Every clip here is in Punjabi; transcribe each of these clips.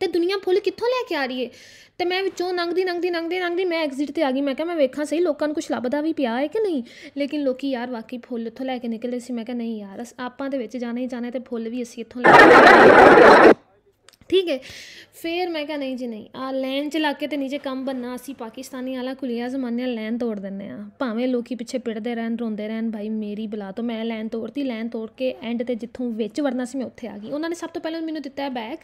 ਤੇ ਦੁਨੀਆ ਫੁੱਲ ਕਿੱਥੋਂ ਲੈ ਕੇ ਆ ਰਹੀ ਏ ਤੇ ਮੈਂ ਵਿੱਚੋਂ ਨੰਗਦੀ ਨੰਗਦੀ ਨੰਗਦੀ ਨੰਗਦੀ ਮੈਂ ਐਗਜ਼ਿਟ ਤੇ ਆ ਗਈ ਮੈਂ ਕਿਹਾ ਮੈਂ ਵੇਖਾਂ ਸਹੀ ਲੋਕਾਂ ਨੂੰ ਕੁਝ ਲੱਭਦਾ ਵੀ ਪਿਆ ਹੈ ਕਿ ਨਹੀਂ ਲੇਕਿਨ ਲੋਕੀ ਯਾਰ ਵਾਕਈ ਫੁੱਲ ਇੱਥੋਂ ਲੈ ਕੇ ਨਿਕਲੇ ਸੀ ਮੈਂ ਕਿਹਾ ਨਹੀਂ ਯਾਰ ਆਪਾਂ ਦੇ ਵਿੱਚ ਜਾਣਾ ਹੀ ਜਾਣਾ ਤੇ ਫੁੱਲ ਵੀ ਅਸੀਂ ਇੱਥੋਂ ਲੈ ਠੀਕ ਹੈ ਫੇਰ ਮੈਂ ਕਿਹਾ ਨਹੀਂ ਜੀ ਨਹੀਂ ਆ ਚ ਲਾ ਕੇ ਤੇ ਨੀਚੇ ਕੰਮ ਬੰਨਾ ਅਸੀਂ ਪਾਕਿਸਤਾਨੀ ਆਲਾ ਕੁਲੀਆ ਜ਼ਮਾਨੇ ਲੈਨ ਤੋੜ ਦਿੰਨੇ ਆ ਭਾਵੇਂ ਲੋਕੀ ਪਿੱਛੇ ਪਿੜਦੇ ਰਹਿਣ ਰੋਂਦੇ ਰਹਿਣ ਭਾਈ ਮੇਰੀ ਬਲਾ ਤੋਂ ਮੈਂ ਲੈਨ ਤੋੜਤੀ ਲੈਨ ਤੋੜ ਕੇ ਐਂਡ ਤੇ ਜਿੱਥੋਂ ਵਿੱਚ ਵੜਨਾ ਸੀ ਮੈਂ ਉੱਥੇ ਆ ਗਈ ਉਹਨਾਂ ਨੇ ਸਭ ਤੋਂ ਪਹਿਲਾਂ ਮੈਨੂੰ ਦਿੱਤਾ ਹੈ ਬੈਗ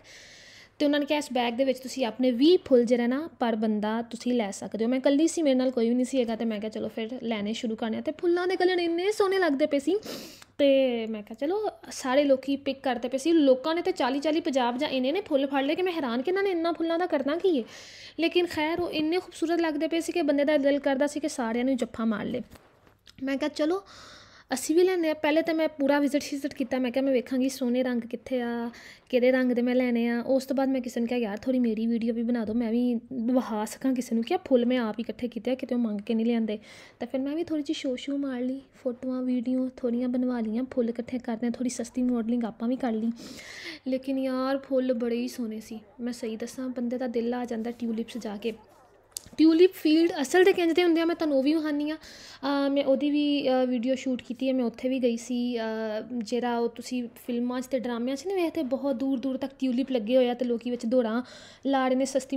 ਤੇ ਉਹਨਾਂ ਨੇ ਕਿਹਾ ਇਸ ਬੈਗ ਦੇ ਵਿੱਚ ਤੁਸੀਂ ਆਪਣੇ 20 ਫੁੱਲ ਜਿਹੜਾ ਨਾ ਪਰ ਬੰਦਾ ਤੁਸੀਂ ਲੈ ਸਕਦੇ ਹੋ ਮੈਂ ਕੱਲੀ ਸੀ ਮੇਰੇ ਨਾਲ ਕੋਈ ਵੀ ਨਹੀਂ ਸੀ ਹੈਗਾ ਤੇ ਮੈਂ ਕਿਹਾ ਚਲੋ ਫਿਰ ਲੈਣੇ ਸ਼ੁਰੂ ਕਰਨੇ ਤੇ ਫੁੱਲਾਂ ਦੇ ਕਲਰ ਇੰਨੇ ਸੋਹਣੇ ਲੱਗਦੇ ਪਏ ਸੀ ਤੇ ਮੈਂ ਕਿਹਾ ਚਲੋ ਸਾਰੇ ਲੋਕੀ ਪਿਕ ਕਰਦੇ ਪਏ ਸੀ ਲੋਕਾਂ ਨੇ ਤੇ 40 40 ਪੰਜਾਬ ਜਾਂ ਇੰਨੇ ਨੇ ਫੁੱਲ ਫੜ ਲਏ ਕਿ ਮੈਂ ਹੈਰਾਨ ਕਿ ਇਹਨਾਂ ਨੇ ਇੰਨਾ ਫੁੱਲਾਂ ਦਾ ਕਰਨਾ ਕੀ ਹੈ ਲੇਕਿਨ ਖੈਰ ਉਹ ਇੰਨੇ ਖੂਬਸੂਰਤ ਲੱਗਦੇ ਪਏ ਸੀ ਕਿ ਬੰਦੇ ਦਾ ਦਿਲ ਕਰਦਾ ਸੀ ਕਿ ਸਾਰਿਆਂ ਨੂੰ ਜੱਫਾ ਮਾਰ ਲੇ ਮੈਂ ਕਿਹਾ ਚਲੋ ਅਸੀਂ ਵੀ ਲੈਣੇ ਆ ਪਹਿਲੇ ਤਾਂ ਮੈਂ ਪੂਰਾ ਵਿਜ਼ਿਟ ਸ਼ਿਜ਼ਿਟ ਕੀਤਾ ਮੈਂ ਕਿਹਾ ਮੈਂ ਵੇਖਾਂਗੀ ਸੋਨੇ ਰੰਗ ਕਿੱਥੇ ਆ ਕਿਹਦੇ ਰੰਗ ਦੇ ਮੈਂ ਲੈਣੇ ਆ ਉਸ ਤੋਂ ਬਾਅਦ ਮੈਂ ਕਿਸੇ ਨੂੰ ਕਿਹਾ ਯਾਰ ਥੋੜੀ ਮੇਰੀ ਵੀਡੀਓ ਵੀ ਬਣਾ ਦਿਓ ਮੈਂ ਵੀ ਵਹਾ ਸਕਾਂ ਕਿਸੇ ਨੂੰ ਕਿ ਆ ਫੁੱਲ ਮੈਂ ਆਪ ਹੀ ਇਕੱਠੇ ਕੀਤੇ ਆ ਕਿਤੇ ਉਹ ਮੰਗ ਕੇ ਨਹੀਂ ਲਿਆਂਦੇ ਤਾਂ ਫਿਰ ਮੈਂ ਵੀ ਥੋੜੀ ਜਿਹੀ ਸ਼ੋਸ਼ੂ ਮਾਰ ਲਈ ਫੋਟੋਆਂ ਵੀਡੀਓ ਥੋੜੀਆਂ ਬਣਵਾ ਲਈਆਂ ਫੁੱਲ ਇਕੱਠੇ ਕਰਦੇ ਆ ਥੋੜੀ ਸਸਤੀ ਮਾਡਲਿੰਗ ਆਪਾਂ ਵੀ ਕਰ ਲਈ ਲੇਕਿਨ ਯਾਰ ਫੁੱਲ ਬੜੇ ਹੀ ਸੋਹਣੇ ਸੀ ਮੈਂ ਸਹੀ ਦੱਸਾਂ ਬੰਦੇ ਦਾ ਦਿਲ ਆ ਜਾਂਦਾ ਟਿਊਲਿਪਸ ਜਾ ਕੇ ਟਿਊਲਿਪ ਫੀਲਡ ਅਸਲ ਦੇ ਕਹਿੰਦੇ ਹੁੰਦੇ ਆ ਮੈਂ ਤੁਹਾਨੂੰ ਉਹ ਵੀ ਵਹਾਨੀ ਆ ਮੈਂ ਉਹਦੀ ਵੀ ਵੀਡੀਓ ਸ਼ੂਟ ਕੀਤੀ ਹੈ ਮੈਂ ਉੱਥੇ ਵੀ ਗਈ ਸੀ ਜਿਹੜਾ ਉਹ ਤੁਸੀਂ ਫਿਲਮਾਂ 'ਚ ਤੇ ਡਰਾਮਿਆਂ 'ਚ ਨਹੀਂ ਵੇਖਦੇ ਬਹੁਤ ਦੂਰ ਦੂਰ ਤੱਕ ਟਿਊਲਿਪ ਲੱਗੇ ਹੋਇਆ ਤੇ ਲੋਕੀ ਵਿੱਚ ਦੌੜਾਂ ਲਾੜੇ ਨੇ ਸਸਤੀ